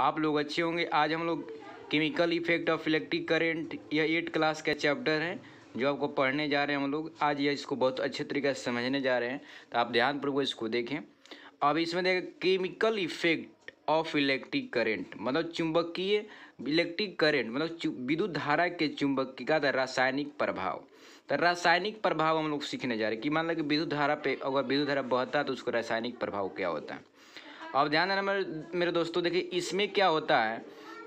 आप लोग अच्छे होंगे आज हम लोग chemical effect of electric current यह एट क्लास का चैप्टर है जो आपको पढ़ने जा रहे हैं हम लोग आज ये इसको बहुत अच्छे तरीके से समझने जा रहे हैं तो आप ध्यानपूर्वक इसको देखें अब इसमें देखें chemical effect of electric current मतलब चुंबकीय इलेक्ट्रिक करेंट मतलब विद्युत धारा के चुंबकीय का रासायनिक प्रभाव तो रासायनिक प्रभाव हम लोग सीखने जा रहे हैं कि मान लो कि विद्युत धारा पे अगर विद्युत धारा बहता है तो उसको रासायनिक प्रभाव क्या होता है अब ध्यान देना मेरे मेरे दोस्तों देखिए इसमें क्या होता है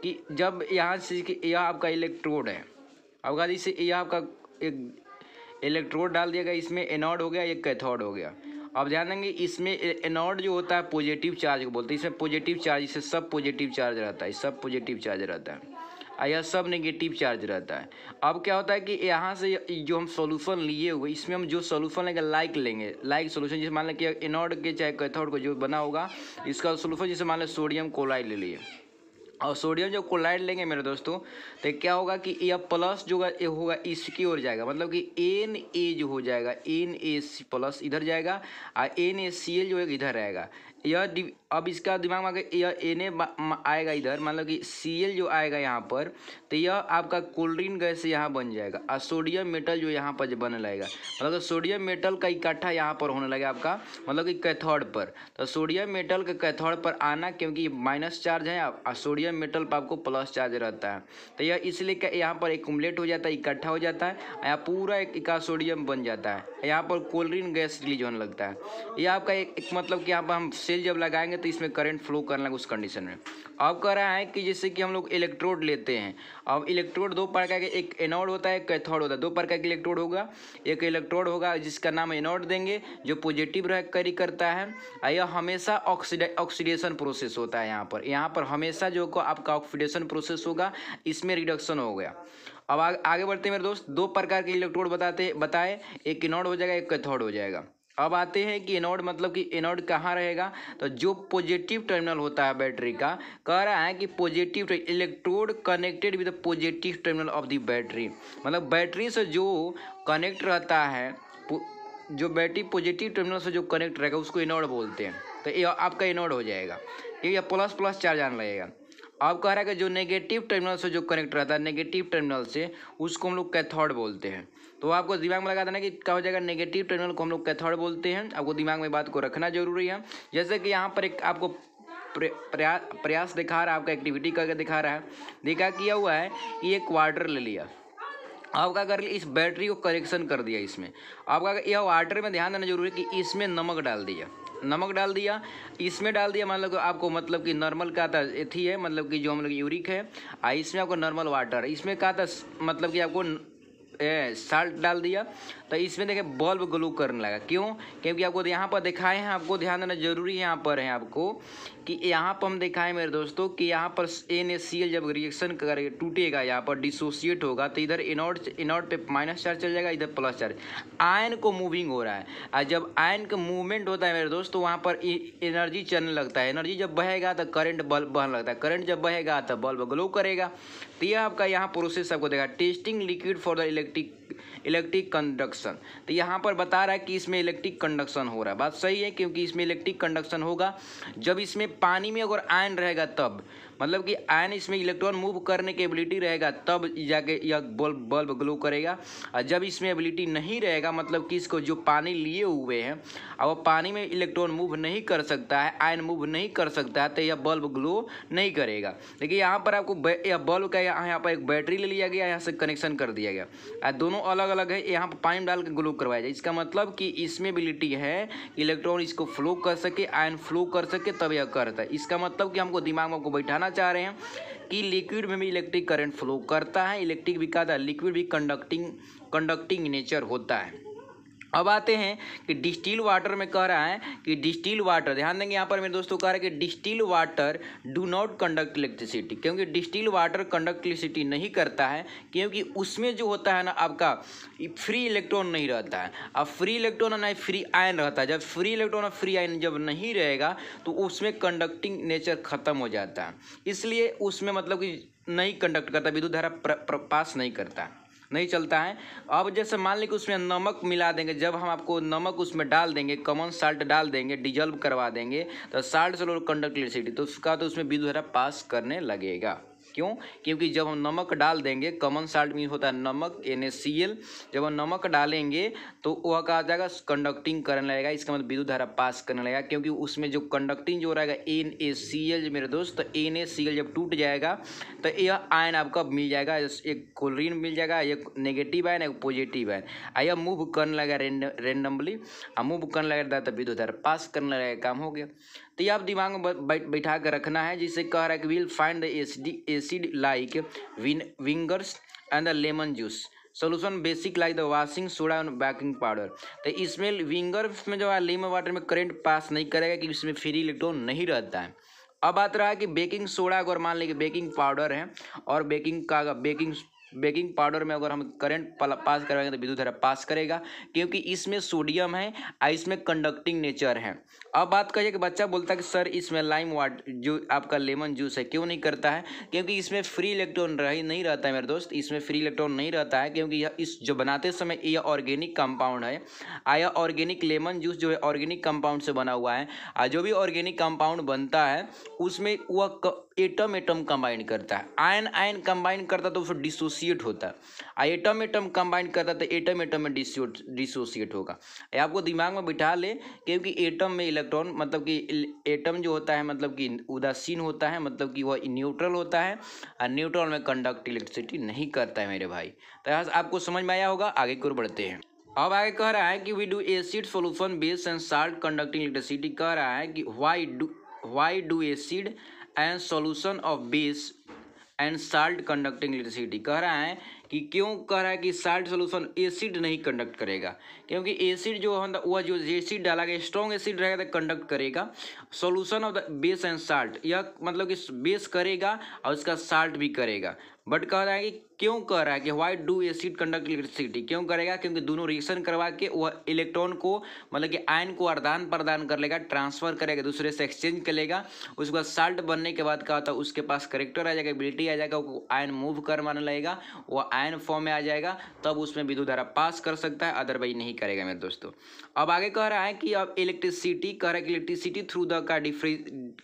कि जब यहाँ से कि यह आपका इलेक्ट्रोड है अब गाड़ी इसे यह आपका एक इलेक्ट्रोड डाल दिया गया इसमें एनॉड हो गया एक कैथोड हो गया अब ध्यान देंगे इसमें एनॉड जो होता है पॉजिटिव चार्ज को बोलते हैं इसमें पॉजिटिव चार्ज इससे सब पॉजिटिव चार्ज रहता है सब पॉजिटिव चार्ज रहता है यह सब नेगेटिव चार्ज रहता है अब क्या होता है कि यहाँ से जो हम सोलूशन लिए हुए इसमें हम जो सोलूशन लेंगे लाइक लेंगे लाइक सोल्यूशन जैसे मान लें कि एनोड के चाहे कैथोड को जो बना होगा इसका सोलूशन जैसे मान लें सोडियम कोलाइड ले लिए और सोडियम जो कोलाइड लेंगे मेरे दोस्तों तो क्या होगा कि यह प्लस जो ये होगा इसकी ओर जाएगा मतलब कि एन ए जो हो जाएगा एन ए सी प्लस इधर जाएगा और एन ए सी एल जो है इधर रहेगा यह अब इसका दिमाग में यह एन आएगा इधर मान मतलब लो कि सी एल जो आएगा यहाँ पर तो यह आपका कोल्ड्रीन गैस यहाँ बन जाएगा और सोडियम मेटल जो यहाँ पर बनने लगेगा मतलब तो सोडियम मेटल का इकट्ठा यहाँ पर होने लगेगा आपका मतलब कि कैथोड पर तो सोडियम मेटल के कैथोड पर आना क्योंकि माइनस चार्ज है और सोडियम मेटल पर आपको प्लस चार्ज रहता है तो यह इसलिए यहाँ पर एकमुलेट हो जाता है इकट्ठा हो जाता है यहाँ पूरा एक इका सोडियम बन जाता है यहाँ पर कोल्ड्रीन गैस रिलीज होने लगता है यह आपका एक, एक मतलब कि यहाँ पर हम सेल जब लगाएंगे तो तो इसमें करंट फ्लो करना है उस कंडीशन में अब कह रहा है कि जैसे कि हम लोग इलेक्ट्रोड लेते हैं अब इलेक्ट्रोड दो प्रकार के एक एनोड होता है एक कैथोड होता है दो प्रकार के इलेक्ट्रोड होगा एक इलेक्ट्रोड होगा जिसका नाम एनोड देंगे जो पॉजिटिव रह करी करता है यह हमेशा ऑक्सीडेशन प्रोसेस होता है यहाँ पर यहाँ पर हमेशा जो आपका ऑक्सीडेशन प्रोसेस होगा इसमें रिडक्शन हो गया अब आगे बढ़ते हैं मेरे दोस्त दो प्रकार के इलेक्ट्रोड बताते बताए एक इनोड हो जाएगा एक कैथोड हो जाएगा अब आते हैं कि एनोड मतलब कि एनोड कहाँ रहेगा तो जो पॉजिटिव टर्मिनल होता है बैटरी का कह रहा है कि positive electrode connected with positive terminal of the battery मतलब बैटरी से जो कनेक्ट रहता है जो बैटरी पॉजिटिव टर्मिनल से जो कनेक्ट रहेगा उसको एनोड बोलते हैं तो ये आपका एनोड हो जाएगा ये प्लस प्लस चार्ज आने लगेगा अब कह रहा है कि जो नेगेटिव टर्मिनल से जो कनेक्ट रहता है नेगेटिव टर्मिनल से उसको हम लोग कैथोड बोलते हैं तो आपको दिमाग में लगा देना कि क्या हो जाएगा नेगेटिव टर्मिनल को हम लोग कैथोड बोलते हैं आपको दिमाग में बात को रखना जरूरी है जैसे कि यहाँ पर एक आपको प्रयास प्रयास दिखा रहा है आपका एक्टिविटी करके दिखा रहा है देखा किया हुआ है कि एक क्वार्टर ले लिया आपका कर लिया इस बैटरी को करेक्शन कर दिया इसमें आपका यह वाटर में ध्यान देना जरूरी है कि इसमें नमक डाल दिया नमक डाल दिया इसमें डाल दिया मतलब आपको मतलब कि नॉर्मल का था एथी है मतलब कि जो हम लोग यूरिक है इसमें आपको नॉर्मल वाटर इसमें कहा था मतलब कि आपको साल्ट डाल दिया तो इसमें देखें बल्ब ग्लो करने लगा क्यों क्योंकि आपको तो यहाँ पर दिखाए हैं आपको ध्यान देना जरूरी है यहाँ पर है आपको कि यहाँ पर हम दिखाए मेरे दोस्तों कि यहाँ पर एन जब रिएक्शन करेगा टूटेगा यहाँ पर डिसोसिएट होगा तो इधर इनोट इनोट पे माइनस चार्ज चल जाएगा इधर प्लस चार्ज आयन को मूविंग हो रहा है और जब आयन का मूवमेंट होता है मेरे दोस्तों वहाँ पर एनर्जी e, चलने लगता है एनर्जी जब बहेगा तो करंट बल्ब बहने लगता है करंट जब बहेगा तो बल्ब ग्लो करेगा तो यह आपका यहाँ प्रोसेस आपको देगा testing liquid for the electric electric conduction तो यहाँ पर बता रहा है कि इसमें इलेक्ट्रिक कंडक्शन हो रहा है बात सही है क्योंकि इसमें इलेक्ट्रिक कंडक्शन होगा जब इसमें पानी में अगर आयन रहेगा तब मतलब कि आयन इसमें इलेक्ट्रॉन मूव करने की एबिलिटी रहेगा तब जाके यह बल्ब बल्ब ग्लो करेगा और जब इसमें एबिलिटी नहीं रहेगा मतलब कि इसको जो पानी लिए हुए हैं और वह पानी में इलेक्ट्रॉन मूव नहीं कर सकता है आयन मूव नहीं कर सकता है तो यह बल्ब ग्लो नहीं करेगा देखिए यहाँ पर आपको यह बल्ब का यहाँ यहाँ पर एक बैटरी ले लिया गया यहाँ से कनेक्शन कर दिया गया और दोनों अलग अलग है यहाँ पर पानी डाल के ग्लो करवाया जाए इसका मतलब कि इसमें एबिलिटी है इलेक्ट्रॉन इसको फ्लो कर सके आयन फ्लो कर सके तब यह करता है इसका मतलब कि हमको दिमाग में आपको बैठाना बताना चाह रहे हैं कि लिक्विड में भी इलेक्ट्रिक करंट फ्लो करता है इलेक्ट्रिक भी कहता है लिक्विड भी कंडक्टिंग कंडक्टिंग नेचर होता है अब आते हैं कि डिस्टिल वाटर में कह रहा है कि डिस्टिल वाटर ध्यान देंगे यहाँ पर मेरे दोस्तों कह रहा है कि distil water do not conduct electricity क्योंकि डिस्टिल वाटर कंडक्ट इलेक्ट्रिसिटी नहीं करता है क्योंकि उसमें जो होता है ना आपका फ्री इलेक्ट्रॉन नहीं रहता है अब फ्री इलेक्ट्रॉन ना फ्री आयन रहता है जब फ्री इलेक्ट्रॉन और फ्री आयन जब नहीं रहेगा तो उसमें कंडक्टिंग नेचर खत्म हो जाता है इसलिए उसमें मतलब कि नहीं कंडक्ट करता विद्युत धारा पास नहीं करता नहीं चलता है अब जैसे मान लें कि उसमें नमक मिला देंगे जब हम आपको नमक उसमें डाल देंगे कॉमन साल्ट डाल देंगे डिजल्व करवा देंगे तो साल्ट सोलोर कंडक्ट तो उसका तो उसमें विद्युत पास करने लगेगा क्यों क्योंकि जब हम नमक डाल देंगे कॉमन साल्ट मीन होता है नमक एन जब हम नमक डालेंगे तो वह कहा जाएगा कंडक्टिंग करने लगेगा इसका मतलब विद्युत धारा पास करने लगेगा क्योंकि उसमें जो कंडक्टिंग जो रहेगा एन ए सी एल मेरे दोस्त तो एन ए सी एल जब टूट जाएगा तो यह आयन आपका मिल जाएगा एक क्लोरीन मिल जाएगा एक नेगेटिव आयन एक पॉजिटिव आयन आ यह मूव करने लगा रेंडमली आ मूव करने लगेगा तो विद्युत धारा पास करने लगेगा काम हो गया तो ये आप दिमाग में बैठा कर रखना है जिसे कह रहा है कि will find the acidic acid like vinegars and the lemon juice solution basic like the washing soda and baking powder तो इसमें विंगर्स में जो है लेमन वाटर में करेंट पास नहीं करेगा क्योंकि इसमें फ्री इलेक्ट्रॉन नहीं रहता है अब बात रहा है कि बेकिंग सोडा अगर मान लें कि बेकिंग पाउडर है और बेकिंग का बेकिंग बेकिंग पाउडर में अगर हम करंट पास करवाएंगे तो विद्युत धारा पास करेगा क्योंकि इसमें सोडियम है और इसमें कंडक्टिंग नेचर है अब बात करिए कि बच्चा बोलता है कि सर इसमें लाइम वाट जो आपका लेमन जूस है क्यों नहीं करता है क्योंकि इसमें फ्री इलेक्ट्रॉन रह नहीं रहता है मेरे दोस्त इसमें फ्री इलेक्ट्रॉन नहीं रहता है क्योंकि यह इस जो बनाते समय यह ऑर्गेनिक कंपाउंड है आया ऑर्गेनिक लेमन जूस जो है ऑर्गेनिक कंपाउंड से बना हुआ है और जो भी ऑर्गेनिक कंपाउंड बनता है उसमें वह एटम एटम कंबाइन करता है आयन आयन कंबाइन करता तो फिर डिसोसिएट होता है एटम एटम कंबाइन करता तो एटम एटम में डिसोसिएट होगा आपको दिमाग में बिठा ले क्योंकि एटम में इलेक्ट्रॉन मतलब कि एटम जो होता है मतलब कि उदासीन होता है मतलब कि वह न्यूट्रल होता है और न्यूट्रल में कंडक्ट इलेक्ट्रिसिटी नहीं करता है मेरे भाई तो यहाँ आपको समझ में आया होगा आगे की ओर बढ़ते हैं अब आगे कह रहा है कि we do acid solution base and salt conducting electricity कह रहा है कि why do why do acid and solution of base and salt conducting electricity कह रहा है कि क्यों कह रहा है कि साल्ट सोल्यूशन एसिड नहीं कंडक्ट करेगा क्योंकि एसिड जो होता वह जो एसिड डाला गया स्ट्रॉन्ग एसिड रहेगा तो कंडक्ट करेगा solution of the base and salt यह मतलब कि बेस करेगा और इसका साल्ट भी करेगा बट कह रहा है कि क्यों कह रहा है कि why do acid conduct electricity क्यों करेगा क्योंकि दोनों रिएक्शन करवा के वह इलेक्ट्रॉन को मतलब कि आयन को आदान प्रदान कर लेगा ट्रांसफर करेगा दूसरे से एक्सचेंज कर लेगा उसके बाद साल्ट बनने के बाद कहा है उसके पास करेक्टर आ जाएगा एबिलिटी आ जाएगा वो आयन मूव मान लगेगा वह आयन फॉर्म में आ जाएगा तब उसमें विद्युत धारा पास कर सकता है अदरवाइज नहीं नहीं करेगा मेरे दोस्तों अब आगे कह रहा है कि अब इलेक्ट्रिसिटी कह रहा है इलेक्ट्रिसिटी थ्रू द का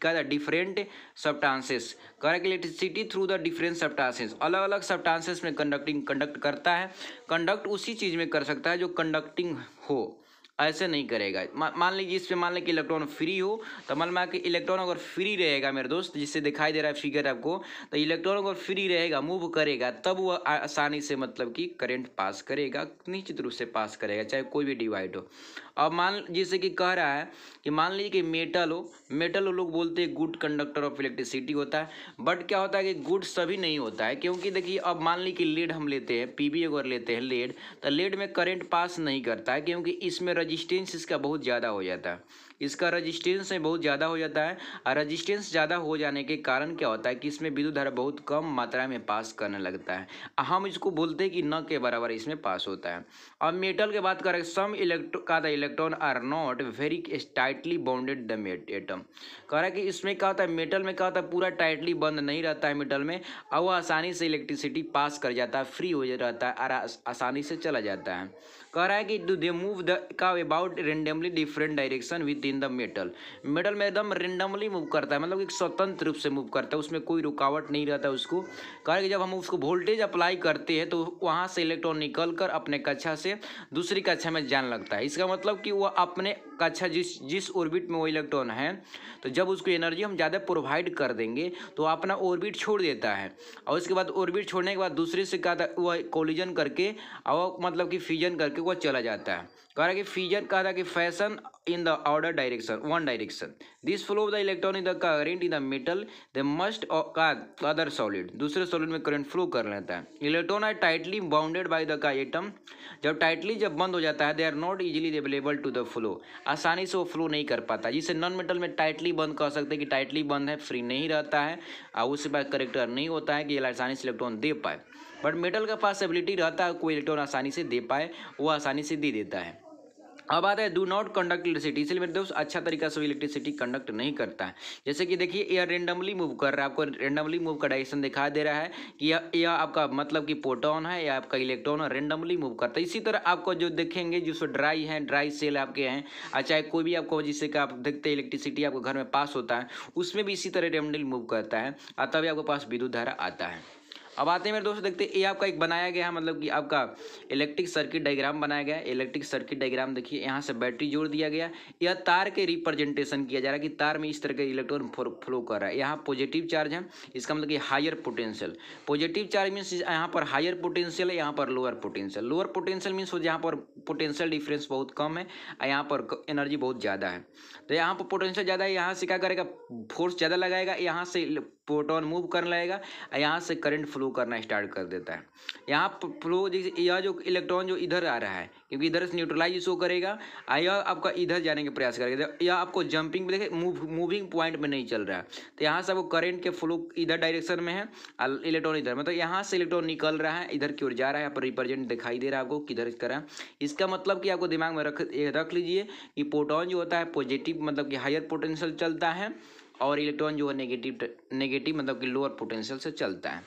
का डिफरेंट सब्टांसेस कह रहा electricity through the different substances अलग अलग सब्टांसेस में कंडक्टिंग कंडक्ट करता है कंडक्ट उसी चीज़ में कर सकता है जो कंडक्टिंग हो ऐसे नहीं करेगा मान लीजिए इस पर मान लें कि इलेक्ट्रॉन फ्री हो तो मान में कि इलेक्ट्रॉन अगर फ्री रहेगा मेरे दोस्त जिससे दिखाई दे रहा है फिगर आपको तो इलेक्ट्रॉन अगर फ्री रहेगा मूव करेगा तब वह आसानी से मतलब कि करेंट पास करेगा निश्चित रूप से पास करेगा चाहे कोई भी डिवाइड हो अब मान जैसे कि कह रहा है कि मान लीजिए कि मेटल हो मेटल वो लोग बोलते हैं गुड कंडक्टर ऑफ इलेक्ट्रिसिटी होता है बट क्या होता है कि गुड सभी नहीं होता है क्योंकि देखिए अब मान लीजिए कि लेड हम लेते हैं पी बी अगर लेते हैं लेड तो लेड में करंट पास नहीं करता है क्योंकि इसमें रजिस्टेंस इसका बहुत ज़्यादा हो जाता है इसका रजिस्टेंस में बहुत ज़्यादा हो जाता है और रजिस्टेंस ज़्यादा हो जाने के कारण क्या होता है कि इसमें विद्युत धारा बहुत कम मात्रा में पास करने लगता है हम इसको बोलते हैं कि न के बराबर इसमें पास होता है अब मेटल की बात करें सम इलेक्ट्रो का electron are not very tightly bounded the atom कह रहा है कि इसमें क्या होता है मेटल में क्या होता है पूरा टाइटली बंद नहीं रहता है मेटल में और वह आसानी से इलेक्ट्रिसिटी पास कर जाता है फ्री हो जाता है और आसानी से चला जाता है कह रहा है कि दे मूव द का about randomly different direction with in the metal metal में एकदम रेंडमली मूव करता है मतलब एक स्वतंत्र रूप से मूव करता है उसमें कोई रुकावट नहीं रहता उसको कारण कि जब हम उसको वोल्टेज अप्लाई करते हैं तो वहाँ से इलेक्ट्रॉन निकल कर अपने कक्षा से दूसरी कक्षा में जान लगता है इसका मतलब कि वह अपने कक्षा जिस जिस ऑर्बिट में वो इलेक्ट्रॉन है तो जब उसको एनर्जी हम ज़्यादा प्रोवाइड कर देंगे तो अपना ऑर्बिट छोड़ देता है और उसके बाद ऑर्बिट छोड़ने के बाद दूसरे से क्या वह कोलिजन करके और मतलब कि फ्यूजन करके वह चला जाता है कह रहा है कि फ्यूजन कह रहा है कि fashion in the order direction one direction this flow of the electron in the current in the metal the must का अदर सॉलिड दूसरे सॉलिड में करंट फ्लो कर लेता है electron are tightly bounded by the का atom जब tightly जब बंद हो जाता है they are not easily available to the flow आसानी से वो फ्लो नहीं कर पाता जिसे नॉन मेटल में टाइटली बंद कह सकते हैं कि टाइटली बंद है फ्री नहीं रहता है और उसके बाद करेक्टर नहीं होता है कि आसानी से इलेक्ट्रॉन दे पाए बट मेटल का पास एबिलिटी रहता है कोई इलेक्ट्रॉन आसानी से दे पाए वो आसानी से दे देता है अब आता है डू नॉट कंडक्ट इलेक्ट्रिसिटी इसलिए मेरे दोस्त अच्छा तरीका से इलेक्ट्रिसिटी कंडक्ट नहीं करता है जैसे कि देखिए एयर रेंडमली मूव कर रहा है आपको रेंडमली मूव का डायरेक्शन दिखाई दे रहा है कि यह आपका मतलब कि प्रोटॉन है या आपका इलेक्ट्रॉन रेंडमली मूव करता है इसी तरह आपको जो देखेंगे जो ड्राई हैं ड्राई सेल आपके हैं चाहे कोई भी आपको जिससे कि आप देखते हैं इलेक्ट्रिसिटी आपको घर में पास होता है उसमें भी इसी तरह रेंडमली मूव करता है और तभी आपके पास विद्युत धारा आता है अब आते हैं मेरे दोस्तों देखते हैं ये आपका एक बनाया गया है मतलब कि आपका इलेक्ट्रिक सर्किट डायग्राम बनाया गया है इलेक्ट्रिक सर्किट डायग्राम देखिए यहाँ से बैटरी जोड़ दिया गया या तार के रिप्रेजेंटेशन किया जा रहा है कि तार में इस तरह के इलेक्ट्रॉन फ्लो कर रहा है यहाँ पॉजिटिव चार्ज है इसका मतलब कि higher potential positive charge means यहाँ पर हायर पोटेंशियल है यहाँ पर lower potential lower potential means यहाँ पर पोटेंशियल डिफरेंस बहुत कम है और यहाँ पर एनर्जी बहुत ज़्यादा है तो यहाँ पर पोटेंशियल ज़्यादा है यहाँ से क्या करेगा फोर्स ज़्यादा लगाएगा यहाँ से प्रोटॉन मूव करने लगेगा यहाँ से करंट फ्लो करना स्टार्ट कर देता है यहाँ फ्लो जैसे यह जो इलेक्ट्रॉन जो इधर आ रहा है क्योंकि इधर से न्यूट्रलाइज शो करेगा यह आपका इधर जाने के प्रयास करेगा यह आपको जंपिंग में देखे मूव मूविंग पॉइंट में नहीं चल रहा है तो यहाँ से वो करंट के फ्लो इधर डायरेक्शन में है इलेक्ट्रॉन इधर मतलब यहाँ से इलेक्ट्रॉन निकल रहा है इधर की ओर जा रहा है यहाँ पर रिप्रेजेंट दिखाई दे रहा है आपको किधर रहा है इसका मतलब कि आपको दिमाग में रख रख लीजिए कि प्रोटॉन जो होता है पॉजिटिव मतलब कि हायर पोटेंशियल चलता है और इलेक्ट्रॉन जो है नेगेटिव नेगेटिव मतलब कि लोअर पोटेंशियल से चलता है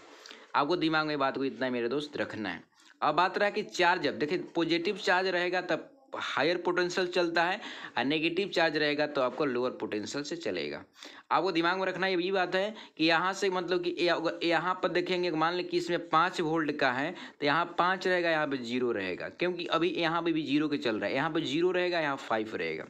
आपको दिमाग में बात को इतना मेरे दोस्त रखना है अब बात रहा कि चार्ज अब देखिए पॉजिटिव चार्ज रहेगा तब हायर पोटेंशियल चलता है और नेगेटिव चार्ज रहेगा तो आपको लोअर पोटेंशियल से चलेगा आपको दिमाग में रखना ये बात है कि यहाँ से मतलब कि यहाँ पर देखेंगे मान लें कि इसमें पाँच वोल्ट का है तो यहाँ पाँच रहेगा यहाँ पर जीरो रहेगा क्योंकि अभी यहाँ पर भी जीरो के चल रहा है यहाँ पर जीरो रहेगा यहाँ फाइव रहेगा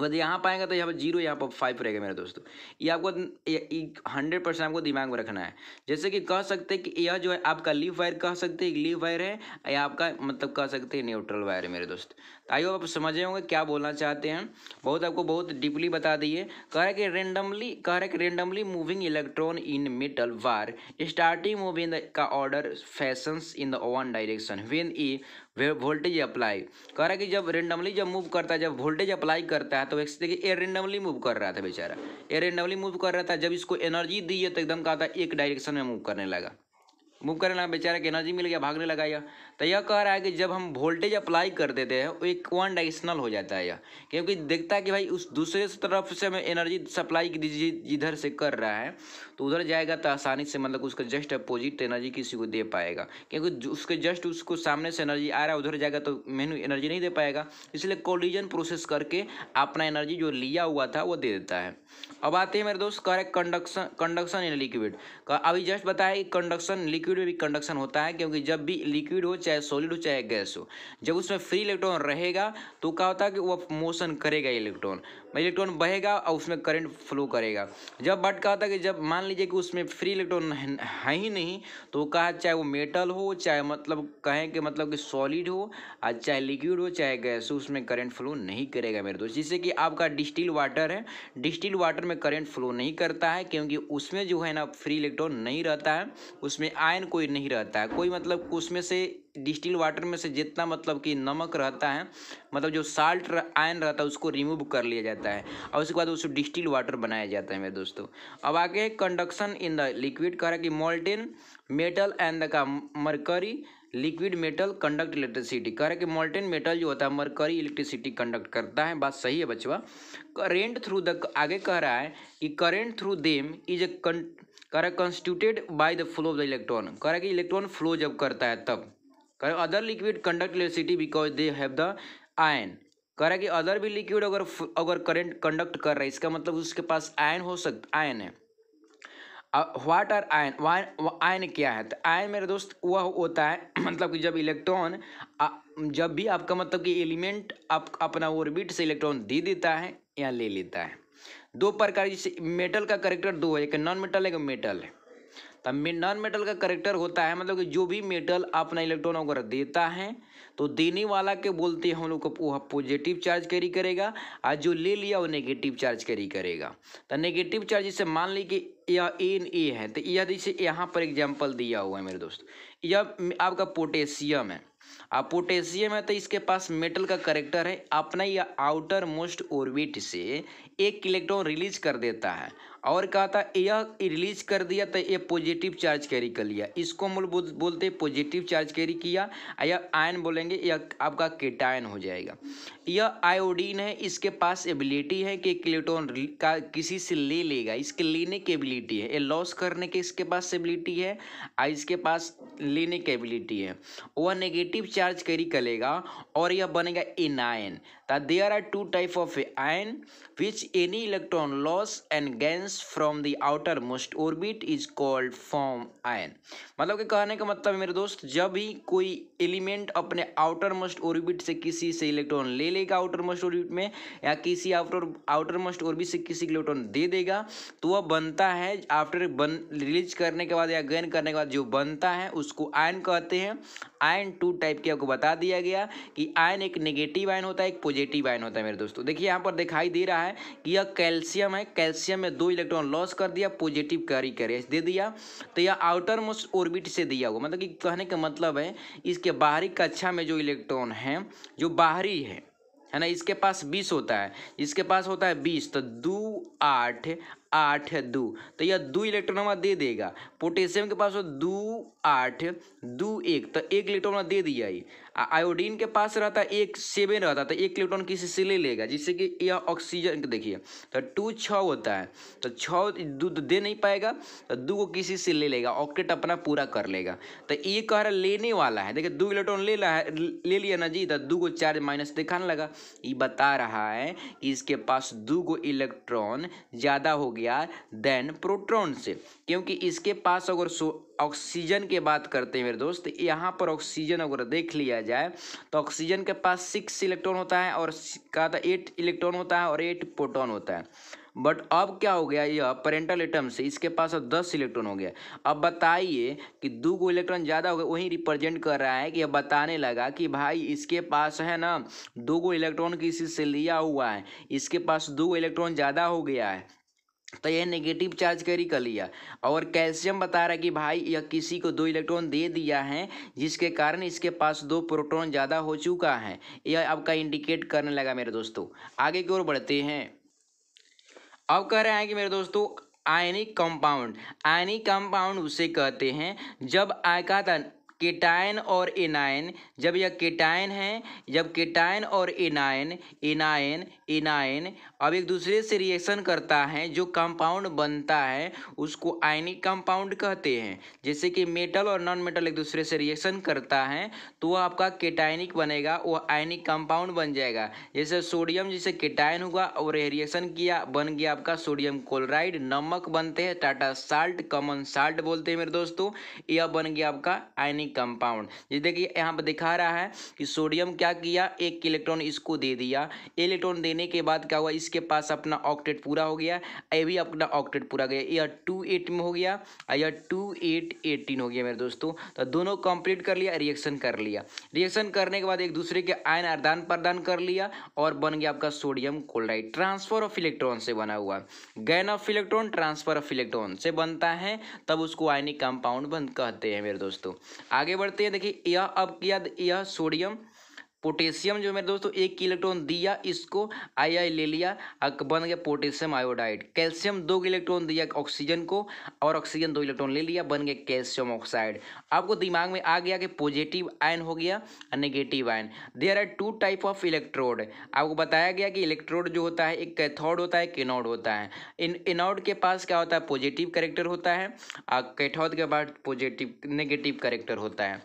मतलब यहाँ पाएंगे तो यहाँ पर जीरो यहाँ पर फाइव रहेगा मेरे दोस्तों ये आपको हंड्रेड परसेंट आपको दिमाग में रखना है जैसे कि कह सकते हैं कि यह जो है आपका लीव वायर कह सकते हैं लीव वायर है या आपका मतलब कह सकते हैं न्यूट्रल वायर है मेरे दोस्त आइए आप समझे होंगे क्या बोलना चाहते हैं बहुत आपको बहुत डीपली बता दिए कह रहे कि रेंडमली कह रहे कि randomly moving electron in metal wire starting moving का order fashions in the one direction when e voltage apply कह रहा है कि जब रेंडमली जब मूव करता है जब वोल्टेज अप्लाई करता है तो एक देखिए ए रेंडमली मूव कर रहा था बेचारा ए रेंडमली मूव कर रहा था जब इसको एनर्जी दी है तो एकदम कहा था एक डायरेक्शन में मूव करने लगा मूव करने लगा बेचारा की एनर्जी मिल गया भागने लगा या तो यह कह रहा है कि जब हम वोल्टेज अप्लाई कर देते हैं वो एक वन डायरेक्शनल हो जाता है यह क्योंकि देखता है कि भाई उस दूसरे तरफ से हमें एनर्जी सप्लाई जिधर से कर रहा है तो उधर जाएगा तो आसानी से मतलब उसका जस्ट अपोजिट एनर्जी किसी को दे पाएगा क्योंकि उसके जस्ट उसको सामने से एनर्जी आ रहा है उधर जाएगा तो मेनू एनर्जी नहीं दे पाएगा इसलिए कोलिजन प्रोसेस करके अपना एनर्जी जो लिया हुआ था वो दे देता है अब आते हैं मेरे दोस्त कह रहे कंडक्शन कंडक्शन इन लिक्विड अभी जस्ट बताया कि कंडक्शन लिक्विड लिक्विड में भी कंडक्शन होता है क्योंकि जब भी लिक्विड हो चाहे सॉलिड हो चाहे गैस हो जब उसमें फ्री इलेक्ट्रॉन रहेगा तो क्या होता है कि वह मोशन करेगा इलेक्ट्रॉन इलेक्ट्रॉन बहेगा और उसमें करंट फ्लो करेगा जब बट कहा था कि जब मान लीजिए कि उसमें फ्री इलेक्ट्रॉन है ही नहीं तो कहा चाहे वो मेटल हो चाहे मतलब कहें कि मतलब कि सॉलिड हो और चाहे लिक्विड हो चाहे गैस हो उसमें करंट फ्लो नहीं करेगा मेरे दोस्त जिससे कि आपका डिस्टिल वाटर है डिस्टिल वाटर में करेंट फ्लो नहीं करता है क्योंकि उसमें जो है ना फ्री इलेक्ट्रॉन नहीं रहता है उसमें आयन कोई नहीं रहता है कोई मतलब उसमें से डिस्टिल वाटर में से जितना मतलब कि नमक रहता है मतलब जो साल्ट आयन रहता है उसको रिमूव कर लिया जाता है और उसके बाद उसको डिस्टिल वाटर बनाया जाता है मेरे दोस्तों अब आगे कंडक्शन इन द लिक्विड कह रहा है कि मोल्टेन मेटल एंड का mercury liquid metal conduct electricity कह रहा है कि मोल्टेन मेटल जो होता है मरकरी इलेक्ट्रिसिटी कंडक्ट करता है बात सही है बचवा करेंट थ्रू द आगे कह रहा है कि current through them is a कह रहा constituted by the flow of the electron कह रहा है कि इलेक्ट्रॉन फ्लो जब करता है तब करें other liquid conduct electricity because they have the ion कह रहा है कि अदर भी लिक्विड अगर अगर करंट कंडक्ट कर रहा है इसका मतलब उसके पास आयन हो सकता आयन है व्हाट आर आयन वायन आयन क्या है तो आयन मेरे दोस्त वह होता है मतलब कि जब इलेक्ट्रॉन जब भी आपका मतलब कि एलिमेंट आप अपना ओरबिट से इलेक्ट्रॉन दे देता है या ले लेता है दो प्रकार जैसे मेटल का करेक्टर दो है एक नॉन मेटल एक मेटल है तो नॉन मेटल का करेक्टर होता है मतलब कि जो भी मेटल अपना इलेक्ट्रॉन अगर देता है तो देने वाला के बोलते हैं हम लोग को वह पॉजिटिव चार्ज कैरी करेगा और जो ले लिया वो नेगेटिव चार्ज कैरी करेगा तो नेगेटिव चार्ज इसे मान ली कि यह एन ए है तो यह जैसे यहाँ पर एग्जाम्पल दिया हुआ है मेरे दोस्त यह आपका पोटेशियम है आप पोटेशियम है तो इसके पास मेटल का करेक्टर है अपना यह आउटर मोस्ट ऑर्बिट से एक इलेक्ट्रॉन रिलीज कर देता है और कहा था यह रिलीज कर दिया तो ये पॉजिटिव चार्ज कैरी कर लिया इसको मूल बोलते पॉजिटिव चार्ज कैरी किया या आयन बोलेंगे यह आपका केटायन हो जाएगा यह आयोडीन है इसके पास एबिलिटी है कि इलेक्ट्रॉन का किसी से ले लेगा इसके लेने की एबिलिटी है ये लॉस करने के इसके पास एबिलिटी है और इसके पास लेने की एबिलिटी है वह नेगेटिव चार्ज कैरी करेगा और यह बनेगा anion that there are two type of ion which any electron loss and gains from the outermost orbit is called form ion मतलब कि कहने का मतलब मेरे दोस्त जब भी कोई एलिमेंट अपने आउटर मोस्ट ऑर्बिट से किसी से इलेक्ट्रॉन ले लेगा आउटर मोस्ट ऑर्बिट में या किसी आउटर आउटर मोस्ट ऑर्बिट से किसी इलेक्ट्रॉन दे देगा तो वह बनता है आफ्टर बन रिलीज करने के बाद या गेन करने के बाद जो बनता है उसको आयन कहते हैं आयन टू टाइप की आपको बता दिया गया कि आयन एक नेगेटिव आयन होता है एक पॉजिटिव आयन होता है मेरे दोस्तों देखिए यहाँ पर दिखाई दे रहा है कि यह कैल्शियम है कैल्शियम में दो इलेक्ट्रॉन लॉस कर दिया पॉजिटिव कैरी कैरियर दे दिया तो यह आउटर मोस्ट ऑर्बिट से दिया हुआ मतलब कि कहने का मतलब है इसके बाहरी कक्षा में जो इलेक्ट्रॉन है जो बाहरी है है ना इसके पास बीस होता है इसके पास होता है बीस तो दो आठ आठ दो तो यह दो इलेक्ट्रॉन हमारा दे देगा पोटेशियम के पास दो आठ दो एक तो एक इलेक्ट्रॉन दे दिया ही आयोडीन के पास रहता एक सेवन रहता तो एक इलेक्ट्रॉन किसी से ले लेगा जिससे कि यह ऑक्सीजन देखिए तो टू छ होता है तो छ दूध तो दे नहीं पाएगा तो दो को किसी से ले लेगा ऑक्टेट अपना पूरा कर लेगा तो ये कह रहा लेने वाला है देखिए दो इलेक्ट्रॉन ले ला है ले लिया ना जी तो दो को चार्ज माइनस दिखाने लगा ये बता रहा है कि इसके पास दो को इलेक्ट्रॉन ज़्यादा हो गया यार देन प्रोटॉन से क्योंकि इसके पास अगर ऑक्सीजन के बात करते हैं मेरे दोस्त यहाँ पर ऑक्सीजन अगर देख लिया जाए तो ऑक्सीजन के पास सिक्स इलेक्ट्रॉन होता है और कहा था एट इलेक्ट्रॉन होता है और एट प्रोटॉन होता है बट अब क्या हो गया यह पेरेंटल एटम से इसके पास अब दस इलेक्ट्रॉन हो गया अब बताइए कि दो गो इलेक्ट्रॉन ज़्यादा हो गया वही रिप्रेजेंट कर रहा है कि यह बताने लगा कि भाई इसके पास है ना दो गो इलेक्ट्रॉन किसी से लिया हुआ है इसके पास दो इलेक्ट्रॉन ज़्यादा हो गया है तो यह नेगेटिव चार्ज कैरी कर लिया और कैल्शियम बता रहा है कि भाई यह किसी को दो इलेक्ट्रॉन दे दिया है जिसके कारण इसके पास दो प्रोटॉन ज़्यादा हो चुका है यह आपका इंडिकेट करने लगा मेरे दोस्तों आगे की ओर बढ़ते हैं अब कह रहे हैं कि मेरे दोस्तों आयनिक कंपाउंड आयनिक कंपाउंड उसे कहते हैं जब आयकातन केटाइन और एनाइन जब यह केटाइन है जब केटायन और एनाइन एनाइन इनाइन अब एक दूसरे से रिएक्शन करता है जो कंपाउंड बनता है उसको आयनिक कंपाउंड कहते हैं जैसे कि मेटल और नॉन मेटल एक दूसरे से रिएक्शन करता है तो वह आपका केटाइनिक बनेगा वह आयनिक कंपाउंड बन जाएगा जैसे सोडियम जिसे केटाइन हुआ और रिएक्शन किया बन गया आपका सोडियम क्लोराइड नमक बनते हैं टाटा साल्ट कॉमन साल्ट बोलते हैं मेरे दोस्तों यह बन गया आपका आयनिक कार्बनिक कंपाउंड ये देखिए यहाँ पर दिखा रहा है कि सोडियम क्या किया एक इलेक्ट्रॉन इसको दे दिया इलेक्ट्रॉन देने के बाद क्या हुआ इसके पास अपना ऑक्टेट पूरा हो गया ये भी अपना ऑक्टेट पूरा गया यह टू एट में हो गया यह टू एट एटीन हो गया मेरे दोस्तों तो दोनों कंप्लीट कर लिया रिएक्शन कर लिया रिएक्शन करने के बाद एक दूसरे के आयन आदान प्रदान कर लिया और बन गया आपका sodium chloride transfer of electron से बना हुआ gain of electron transfer of electron से बनता है तब उसको आयनिक कंपाउंड बन कहते हैं मेरे दोस्तों आगे बढ़ते हैं देखिए यह अब यह सोडियम पोटेशियम जो मेरे दोस्तों एक इलेक्ट्रॉन दिया इसको आई आई ले लिया बन गया पोटेशियम आयोडाइड कैल्शियम दो इलेक्ट्रॉन दिया ऑक्सीजन को और ऑक्सीजन दो इलेक्ट्रॉन ले लिया बन गया कैल्शियम ऑक्साइड आपको दिमाग में आ गया कि पॉजिटिव आयन हो गया और negative ion there are two type of electrode आपको बताया गया कि इलेक्ट्रोड जो होता है एक कैथोड होता है केनोड होता है इन इनोड के पास क्या होता है पॉजिटिव करेक्टर होता है और कैथोड के पास पॉजिटिव नेगेटिव करेक्टर होता है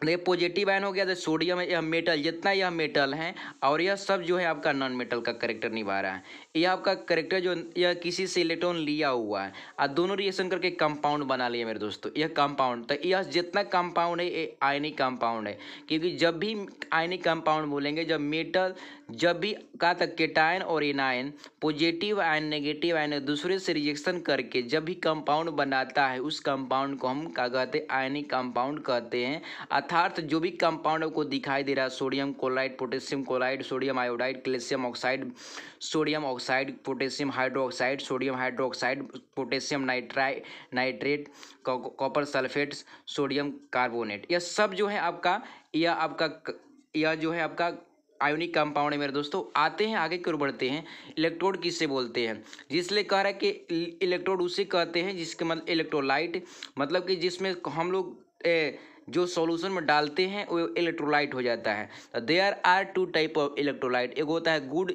देखिए पॉजिटिव आयन हो गया तो सोडियम यह मेटल जितना यह मेटल है और यह सब जो है आपका नॉन मेटल का करेक्टर निभा रहा है यह आपका करेक्टर जो यह किसी से इलेक्ट्रॉन लिया हुआ है और दोनों रिएक्शन करके कंपाउंड बना लिया मेरे दोस्तों यह कंपाउंड तो यह जितना कंपाउंड है ये आयनिक कंपाउंड है क्योंकि जब भी आयनिक कंपाउंड बोलेंगे जब मेटल जब भी कहा था केटाइन और anion positive ion negative ion दूसरे से रिएक्शन करके जब भी कंपाउंड बनाता है उस कंपाउंड को हम क्या कहते हैं आयनिक कंपाउंड कहते हैं अर्थात जो भी कंपाउंड को दिखाई दे रहा है sodium chloride potassium chloride sodium iodide calcium oxide sodium oxide potassium hydroxide sodium hydroxide potassium nitrite nitrate copper sulphate sodium carbonate यह सब जो है आपका यह आपका यह जो है आपका आयोनिक कंपाउंड है मेरे दोस्तों आते हैं आगे क्यों बढ़ते हैं इलेक्ट्रोड किससे बोलते हैं जिसलिए कह रहा है कि इलेक्ट्रोड e- उसे कहते हैं जिसके मतलब इलेक्ट्रोलाइट मतलब कि जिसमें हम लोग ए, जो सॉल्यूशन में डालते हैं वो इलेक्ट्रोलाइट हो जाता है there are two type of electrolyte एक होता है गुड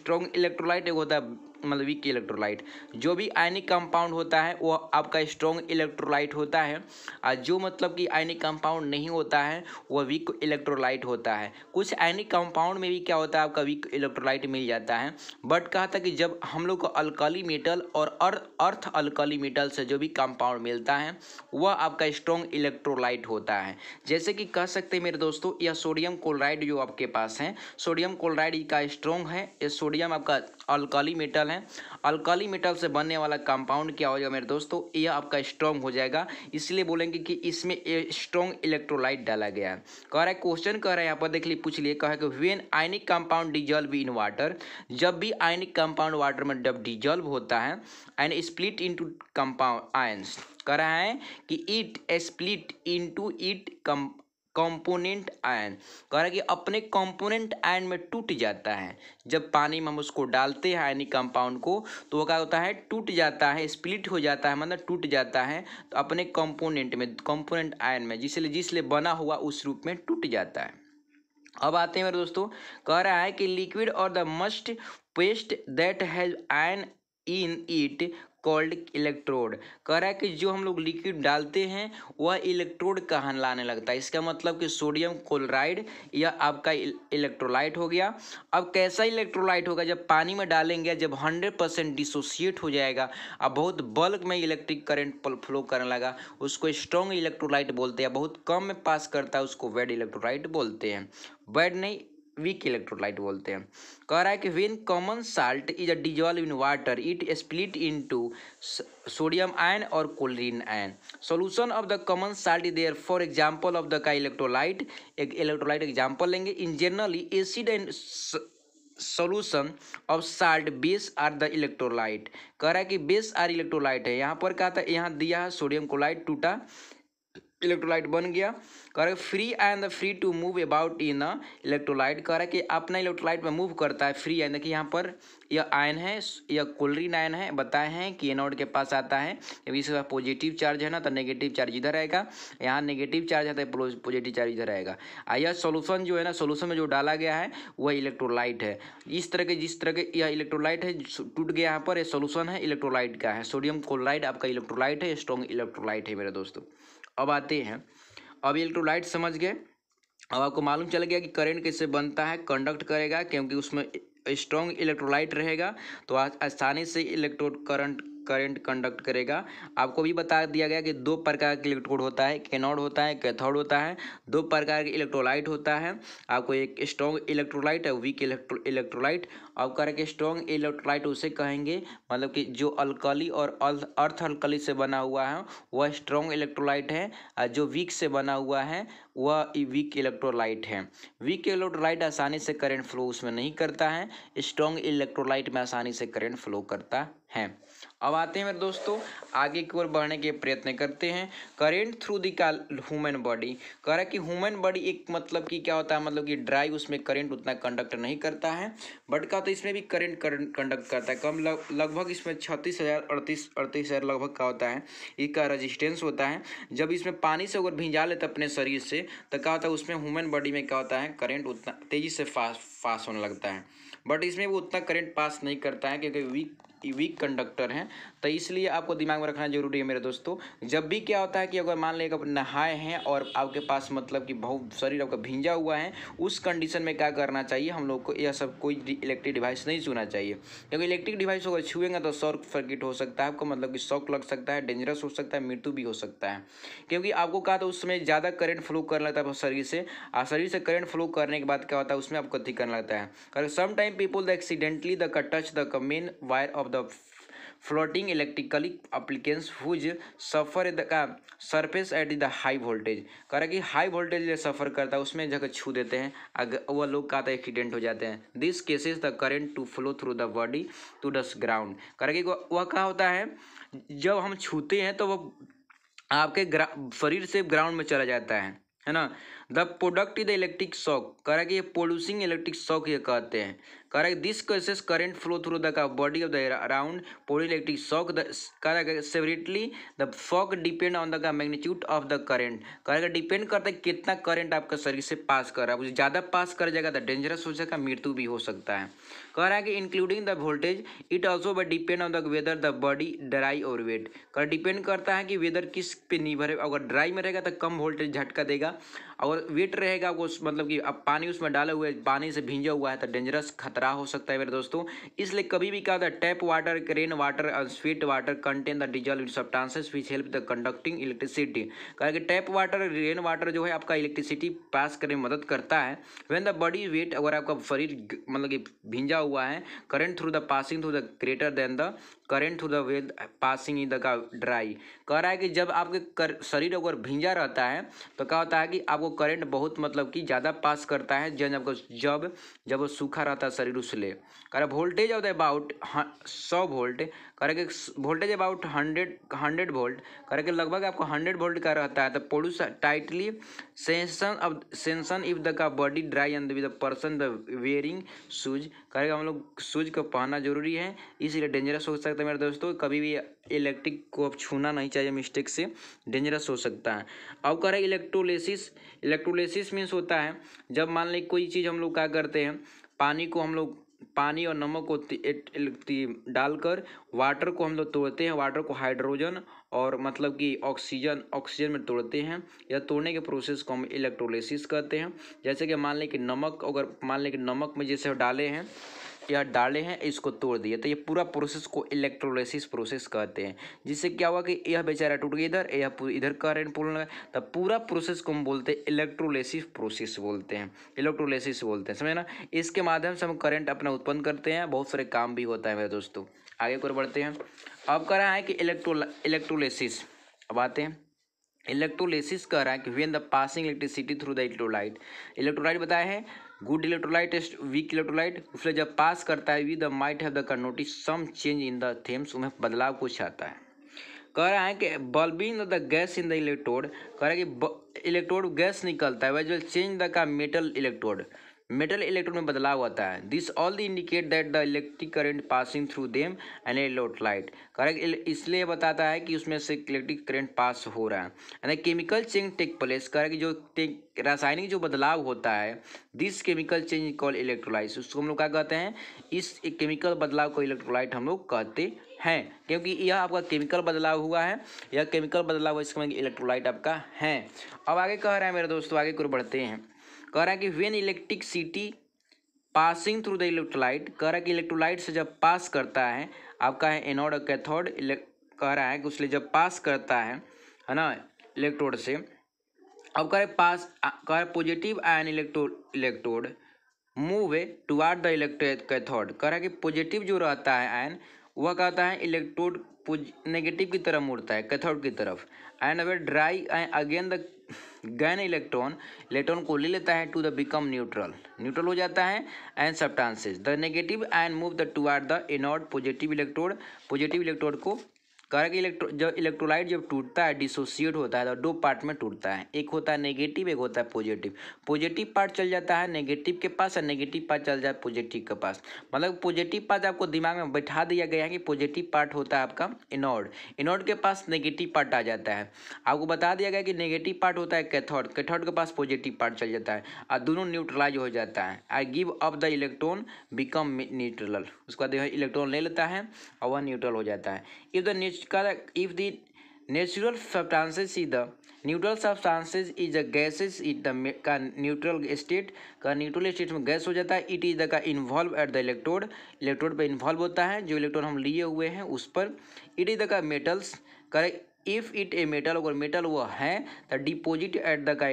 स्ट्रॉन्ग इलेक्ट्रोलाइट एक होता है मतलब वीक इलेक्ट्रोलाइट जो भी आयनिक कंपाउंड होता है वो आपका स्ट्रॉन्ग इलेक्ट्रोलाइट होता है और जो मतलब कि आयनिक कंपाउंड नहीं होता है वह वीक इलेक्ट्रोलाइट होता है कुछ आयनिक कंपाउंड में भी क्या होता है आपका वीक इलेक्ट्रोलाइट मिल जाता है बट कहा था कि जब हम लोग को अल्कली मेटल और अर्थ अल्कली मेटल से जो भी कंपाउंड मिलता है वह आपका स्ट्रॉन्ग इलेक्ट्रोलाइट होता है जैसे कि कह सकते हैं मेरे दोस्तों यह सोडियम क्लोराइड जो आपके पास है सोडियम क्लोराइड का स्ट्रॉन्ग है ये सोडियम आपका अल्काली मेटल है अल्काली मेटल से बनने वाला कंपाउंड क्या हो जाएगा मेरे दोस्तों ये आपका स्ट्रॉन्ग हो जाएगा इसलिए बोलेंगे कि इसमें स्ट्रॉन्ग इलेक्ट्रोलाइट डाला गया है कह रहा है क्वेश्चन कह रहा है यहाँ पर देख ली पूछ लिए कहे कि when ionic compound dissolve in water जब भी आयनिक कंपाउंड वाटर में जब डिजल्व होता है and split into compound ions कह रहा है कि it split into it come component ion कह रहा है कि अपने कंपोनेंट आयन में टूट जाता है जब पानी में हम उसको डालते हैं आयनिक कंपाउंड को तो वो क्या होता है टूट जाता है स्प्लिट हो जाता है मतलब टूट जाता है तो अपने कंपोनेंट में कंपोनेंट आयन में जिसलिए जिसलिए बना हुआ उस रूप में टूट जाता है अब आते हैं मेरे दोस्तों कह रहा है कि लिक्विड और the must paste that has ion in it called electrode कह रहा है कि जो हम लोग लिक्विड डालते हैं वह इलेक्ट्रोड कहलाने लगता है इसका मतलब कि सोडियम क्लोराइड यह आपका इलेक्ट्रोलाइट e- हो गया अब कैसा इलेक्ट्रोलाइट होगा जब पानी में डालेंगे जब 100 परसेंट डिसोसिएट हो जाएगा अब बहुत बल्क में इलेक्ट्रिक करंट फ्लो करने लगा उसको स्ट्रॉन्ग इलेक्ट्रोलाइट बोलते हैं बहुत कम में पास करता है उसको वेड इलेक्ट्रोलाइट बोलते हैं वेड नहीं वीक इलेक्ट्रोलाइट बोलते हैं कह रहा है कि when common salt is a dissolve in water it split into sodium ion और chlorine ion solution of the common salt is there for example of the का इलेक्ट्रोलाइट एक इलेक्ट्रोलाइट एग्जाम्पल लेंगे in generally acid and solution of salt base are the electrolyte कह रहा है कि base are electrolyte है यहाँ पर कहा था यहाँ दिया है सोडियम क्लोराइड टूटा इलेक्ट्रोलाइट बन गया कह रहा है free and free to move about in a electrolyte कह रहा है कि अपना इलेक्ट्रोलाइट में मूव करता है फ्री एंड देखिए यहाँ पर यह आयन है यह कोलरिन आयन है बताए हैं कि एनोड के पास आता है जब इसका पॉजिटिव चार्ज है ना तो नेगेटिव चार्ज इधर आएगा यहाँ नेगेटिव चार्ज आता है पॉजिटिव तो चार्ज इधर आएगा यह सोल्यूशन जो है ना सोल्यूशन में जो डाला गया है वह इलेक्ट्रोलाइट है इस तरह के जिस तरह के यह इलेक्ट्रोलाइट है टूट गया यहाँ पर यह सोल्यूशन है इलेक्ट्रोलाइट का है सोडियम क्लोराइड आपका इलेक्ट्रोलाइट है स्ट्रॉन्ग इलेक्ट्रोलाइट है मेरे दोस्तों अब आते हैं अब इलेक्ट्रोलाइट समझ गए अब आपको मालूम चल गया कि करंट कैसे बनता है कंडक्ट करेगा क्योंकि उसमें स्ट्रॉन्ग इलेक्ट्रोलाइट रहेगा तो आसानी से इलेक्ट्रो करंट करंट कंडक्ट करेगा आपको भी बता दिया गया कि दो प्रकार के इलेक्ट्रोड होता है कैनोड होता है कैथोड होता है दो प्रकार के इलेक्ट्रोलाइट होता है आपको एक स्ट्रॉन्ग इलेक्ट्रोलाइट है वीक इलेक्ट्रोलाइट और रहे स्ट्रॉन्ग इलेक्ट्रोलाइट उसे कहेंगे मतलब कि जो अल्कली और अर्थ अल्कली से बना हुआ है वह स्ट्रॉन्ग इलेक्ट्रोलाइट है जो वीक से बना हुआ है वह वीक इलेक्ट्रोलाइट है वीक इलेक्ट्रोलाइट आसानी से करंट फ्लो उसमें नहीं करता है स्ट्रॉन्ग इलेक्ट्रोलाइट में आसानी से करंट फ्लो करता हैं अब आते हैं मेरे दोस्तों आगे की ओर बढ़ने के प्रयत्न करते हैं करेंट थ्रू दी का ह्यूमन बॉडी कह रहा कि ह्यूमन बॉडी एक मतलब कि क्या होता है मतलब कि ड्राई उसमें करेंट उतना कंडक्ट नहीं करता है बट का तो इसमें भी करंट कंडक्ट करता है कम लगभग इसमें छत्तीस हज़ार अड़तीस अड़तीस हज़ार लगभग का होता है इसका रजिस्टेंस होता है जब इसमें पानी से अगर भिंजा लेते अपने शरीर से तो क्या होता है उसमें ह्यूमन बॉडी में क्या होता है करेंट उतना तेज़ी से फास्ट फास्ट होने लगता है बट इसमें वो उतना करेंट पास नहीं करता है क्योंकि वीक वीक कंडक्टर हैं तो इसलिए आपको दिमाग में रखना जरूरी है मेरे दोस्तों जब भी क्या होता है कि अगर मान लें आप नहाए हैं और आपके पास मतलब कि बहुत शरीर आपका भिंजा हुआ है उस कंडीशन में क्या करना चाहिए हम लोग को यह सब कोई इलेक्ट्रिक डिवाइस नहीं छूना चाहिए क्योंकि इलेक्ट्रिक डिवाइस अगर छूएंगे तो शॉर्ट सर्किट हो सकता है आपको मतलब कि शॉक लग सकता है डेंजरस हो सकता है मृत्यु भी हो सकता है क्योंकि आपको कहा तो उस समय ज़्यादा करेंट फ्लो करने लगता है शरीर से और शरीर से करेंट फ्लो करने के बाद क्या होता है उसमें आपको दिक्कत करने लगता है और some people the accidentally the touch the main wire of the floating floating electrical whose suffer suffer का surface at the high voltage कह कि हाई वोल्टेज ले suffer करता है उसमें जगह छू देते हैं अगर वह लोग का तो एक्सीडेंट हो जाते हैं this cases the current to flow through the body to the ground कह कि वह क्या होता है जब हम छूते हैं तो वह आपके शरीर से ग्राउंड में चला जाता है है ना the product is the electric shock कह रहा है कि ये पोल्यूसिंग इलेक्ट्रिक शॉक ये कहते हैं कह रहा है this cases current flow through the का body of the around pole electric shock कह रहा है severely the shock depend on the का मैग्नीट्यूड ऑफ द करेंट कह रहा है डिपेंड करता है कितना करेंट आपका शरीर से पास कर रहा है ज़्यादा पास कर जाएगा तो डेंजरस हो जाएगा मृत्यु भी हो सकता है कह रहा है कि including the voltage it also but depend on the whether the body dry और वेट कह डिपेंड करता है कि वेदर किस पे निर्भर है अगर ड्राई में रहेगा तो कम वोल्टेज झटका देगा और वेट रहेगा वो मतलब कि अब पानी उसमें डाले हुए पानी से भिंजा हुआ है तो डेंजरस खतरा हो सकता है मेरे दोस्तों इसलिए कभी भी क्या होता है tap water rain water sweet water contain the dissolved substances which help the conducting electricity कारण कि टैप वाटर रेन वाटर जो है आपका इलेक्ट्रिसिटी पास करने में मदद करता है वेन द बॉडी वेट अगर आपका शरीर मतलब कि भिंजा हुआ है current through the passing through the greater than the current through the wet passing in the का ड्राई कह रहा है कि जब आपके कर, शरीर अगर भिंजा रहता है तो क्या होता है कि आपको करंट बहुत मतलब कि ज़्यादा पास करता है जब आपको जब जब वो सूखा रहता है शरीर उसले कह रहा वोल्टेज ऑफ द अबाउट सौ वोल्ट कह कि voltage about hundred hundred volt कह कि लगभग आपको हंड्रेड वोल्ट का रहता है तो प्रोड्यूस टाइटली सेंसन अब सेंसन इफ द का body dry and with person the wearing shoes करेगा हम लोग शूज को पहनना जरूरी है इसलिए डेंजरस हो सकता है मेरे दोस्तों कभी भी इलेक्ट्रिक को अब छूना नहीं चाहिए मिस्टेक से डेंजरस हो सकता है अब कह रहा है मीन्स होता है जब मान ली कोई चीज़ हम लोग क्या करते हैं पानी को हम लोग पानी और नमक को डालकर वाटर को हम लोग तोड़ते हैं वाटर को हाइड्रोजन और मतलब कि ऑक्सीजन ऑक्सीजन में तोड़ते हैं या तोड़ने के प्रोसेस को हम इलेक्ट्रोलिसिस कहते हैं जैसे कि मान लें कि नमक अगर मान लें कि नमक में जैसे डाले हैं या डाले हैं इसको तोड़ दिया तो ये पूरा प्रोसेस को इलेक्ट्रोलाइसिस प्रोसेस कहते हैं जिससे क्या हुआ कि यह बेचारा टूट गया इधर यह इधर करेंट पुल तो पूरा प्रोसेस को हम बोलते हैं इलेक्ट्रोलाइसिस प्रोसेस बोलते हैं इलेक्ट्रोलाइसिस बोलते हैं समझे ना इसके माध्यम से हम करेंट अपना उत्पन्न करते हैं बहुत सारे काम भी होता है मेरे दोस्तों आगे को बढ़ते हैं अब कह रहा है कि इलेक्ट्रो इलेक्ट्रोलाइसिस अब आते हैं इलेक्ट्रोलाइसिस कह रहा है कि when the passing electricity through the electrolyte electrolyte बताया है good electrolyte is weak electrolyte उसमें जब पास करता है we the might have the notice some change in the them उनमें बदलाव कुछ आता है कह रहा है कि bubbling the gas in the electrode कह रहा है कि इलेक्ट्रोड गैस निकलता है वह जो चेंज द का मेटल इलेक्ट्रोड मेटल इलेक्ट्रोड में बदलाव होता है this all the indicate that the electric current passing through them and a lot light correct इसलिए बताता है कि उसमें से इलेक्ट्रिक करंट पास हो रहा है and chemical change take place correct जो रासायनिक जो बदलाव होता है this chemical change call electrolyte उसको हम लोग क्या कहते हैं इस केमिकल बदलाव को इलेक्ट्रोलाइट हम लोग कहते हैं क्योंकि यह आपका केमिकल बदलाव हुआ है यह केमिकल बदलाव इसमें मतलब इलेक्ट्रोलाइट आपका है अब आगे कह रहे हैं मेरे दोस्तों आगे को बढ़ते हैं कह रहा है कि when electricity passing through the electrolyte कह रहा है कि इलेक्ट्रोलाइट से जब पास करता है आपका है एनोड कैथोड कह रहा है कि उससे जब पास करता है है ना इलेक्ट्रोड से अब कह रहे पास कह रहे positive ion electro electrode move toward the electro cathode कह रहा है कि पॉजिटिव जो रहता है आयन वह कहता है इलेक्ट्रोड नेगेटिव की तरफ मुड़ता है कैथोड की तरफ and away dry again the gain electron electron को ले लेता है to the become neutral neutral हो जाता है and substances the negative and move the to are the anode positive electrode positive electrode को कह कि इलेक्ट्रो जब इलेक्ट्रोलाइट जब टूटता है डिसोसिएट होता है तो दो पार्ट में टूटता है एक होता है नेगेटिव एक होता है पॉजिटिव पॉजिटिव पार्ट चल जाता है नेगेटिव के पास और नेगेटिव पार्ट चल जाता है पॉजिटिव के पास मतलब पॉजिटिव पार्ट आपको दिमाग में बैठा दिया गया है कि पॉजिटिव पार्ट होता है आपका इनोड इनोड के पास नेगेटिव पार्ट आ जाता है आपको बता दिया गया कि नेगेटिव पार्ट होता है कैथोड कैथोड के पास पॉजिटिव पार्ट चल जाता है और दोनों न्यूट्रलाइज हो जाता है I give up the electron become neutral उसके बाद इलेक्ट्रॉन ले लेता है और वह न्यूट्रल हो जाता है if the is correct if the natural substances is the neutral substances is the gases is the का न्यूट्रल स्टेट का न्यूट्रल स्टेट में गैस हो जाता है इट इज द का involve at the electrode electrode पर इन्वॉल्व होता है जो इलेक्ट्रोड हम लिए हुए हैं उस पर इट इज द का metals correct if it a metal अगर मेटल वो है द डिपोजिट एट द का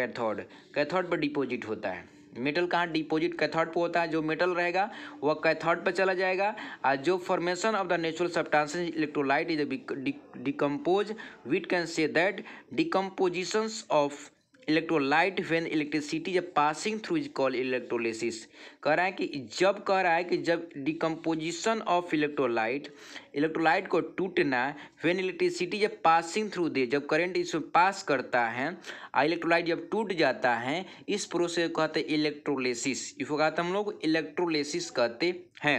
कैथोड कैथोड पर डिपोजिट होता है मेटल कहाँ डिपोजिट कैथर्ड पर होता है जो मेटल रहेगा वह कैथर्ड पर चला जाएगा और जो formation of the natural substance electrolyte is decompose with can say that decompositions of electrolyte when electricity जब passing through is call electrolysis कह रहा है कि जब कह रहा है कि जब डिकम्पोजिशन ऑफ इलेक्ट्रोलाइट इलेक्ट्रोलाइट को टूटना वेन इलेक्ट्रिसिटी जब पासिंग थ्रू दे जब करंट इसमें पास करता है इलेक्ट्रोलाइट जब टूट जाता है इस प्रोसेस को कहते हैं इलेक्ट्रोलिसिस इसको कहते हम लोग इलेक्ट्रोलिसिस कहते हैं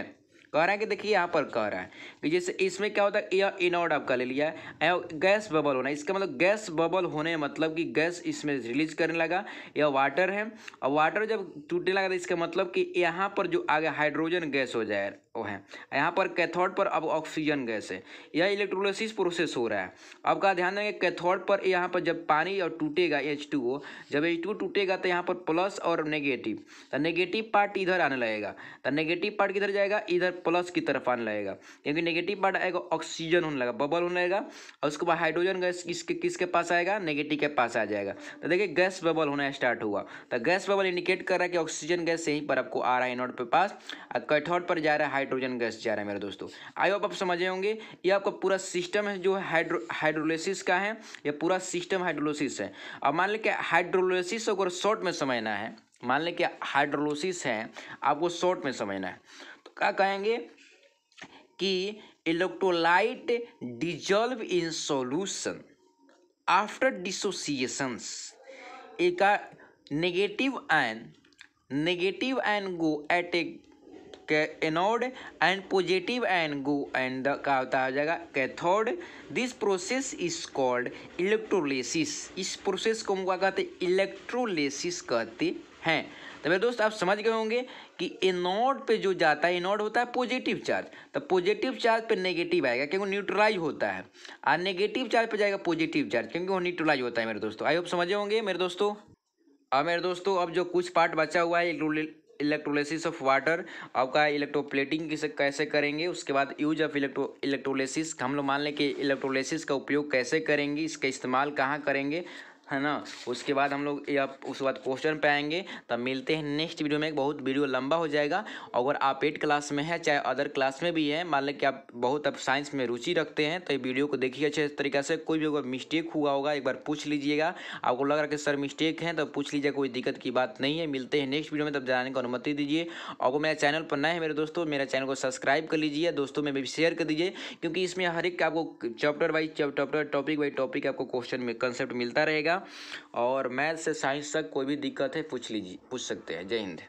कह रहा है कि देखिए यहाँ पर कह रहा है जैसे इसमें क्या होता है यह इनऑर्ड आपका ले लिया है गैस बबल होना इसका मतलब गैस बबल होने मतलब कि गैस इसमें रिलीज करने लगा यह वाटर है और वाटर जब टूटने लगा तो इसका मतलब कि यहाँ पर जो आगे हाइड्रोजन गैस हो जाए वो है यहाँ पर कैथोड पर अब ऑक्सीजन गैस है यह इलेक्ट्रोलिसिस प्रोसेस हो रहा है अब का ध्यान देंगे कैथोड पर यहाँ पर जब पानी और टूटेगा एच टू जब एच टू टूटेगा तो यहाँ पर प्लस और नेगेटिव तो नेगेटिव पार्ट इधर आने लगेगा तो नेगेटिव पार्ट किधर जाएगा इधर प्लस की तरफ आने लगेगा क्योंकि नेगेटिव पार्ट आएगा ऑक्सीजन होने लगेगा बबल होने लगेगा और उसके बाद हाइड्रोजन गैस किसके किसके पास आएगा नेगेटिव के पास आ जाएगा तो देखिए गैस बबल होना स्टार्ट हुआ तो गैस बबल इंडिकेट कर रहा है कि ऑक्सीजन गैस यहीं पर आपको आ रहा है इनोड पे पास और कैथोड पर जा रहा है हाइड्रोजन गैस जा रहा है मेरे दोस्तों आई होप आप समझे होंगे ये आपका पूरा सिस्टम है जो हाइड्रो हाइड्रोलिसिस का है ये पूरा सिस्टम हाइड्रोलोसिस है अब मान लें कि हाइड्रोलोसिस अगर शॉर्ट में समझना है मान लें कि हाइड्रोलोसिस है आपको शॉर्ट में समझना है तो क्या कहेंगे कि electrolyte dissolve in solution after dissociations एक negative ion negative ion go at a anode and positive and go and का होता है जाएगा cathode this process is called electrolysis इस प्रोसेस को हम क्या कहते हैं इलेक्ट्रोलेसिस कहते हैं तो मेरे दोस्त आप समझ गए होंगे कि एनोड पे जो जाता है एनोड होता है पॉजिटिव चार्ज तो पॉजिटिव चार्ज पे नेगेटिव आएगा क्योंकि न्यूट्रलाइज होता है और नेगेटिव चार्ज पे जाएगा पॉजिटिव चार्ज क्योंकि वो न्यूट्रलाइज होता है मेरे दोस्तों आई होप समझे होंगे मेरे दोस्तों और मेरे दोस्तों अब जो कुछ पार्ट बचा हुआ है इलेक्ट्रोलिस ऑफ वाटर आपका इलेक्ट्रोप्लेटिंग किसे कैसे करेंगे उसके बाद यूज ऑफ इलेक्ट्रो इलेक्ट्रोलिस हम लोग मान लें कि इलेक्ट्रोलिस का उपयोग कैसे करेंगे इसका इस्तेमाल कहाँ करेंगे है ना उसके बाद हम लोग या उसके बाद क्वेश्चन पे आएंगे तब मिलते हैं नेक्स्ट वीडियो में बहुत वीडियो लंबा हो जाएगा अगर आप एट क्लास में है चाहे अदर क्लास में भी है मान लें कि आप बहुत अब साइंस में रुचि रखते हैं तो ये वीडियो को देखिए अच्छे तरीके से कोई भी अगर मिस्टेक हुआ होगा एक बार पूछ लीजिएगा आपको लग रहा है कि सर मिस्टेक है तो पूछ लीजिए कोई दिक्कत की बात नहीं है मिलते हैं नेक्स्ट वीडियो में तब जाने की अनुमति दीजिए अगर मेरे चैनल पर नए हैं मेरे दोस्तों मेरे चैनल को सब्सक्राइब कर लीजिए दोस्तों में भी शेयर कर दीजिए क्योंकि इसमें हर एक आपको chapter wise chapter topic by topic आपको क्वेश्चन में कंसेप्ट मिलता रहेगा और मैथ से साइंस तक कोई भी दिक्कत है पूछ लीजिए पूछ सकते हैं जय हिंद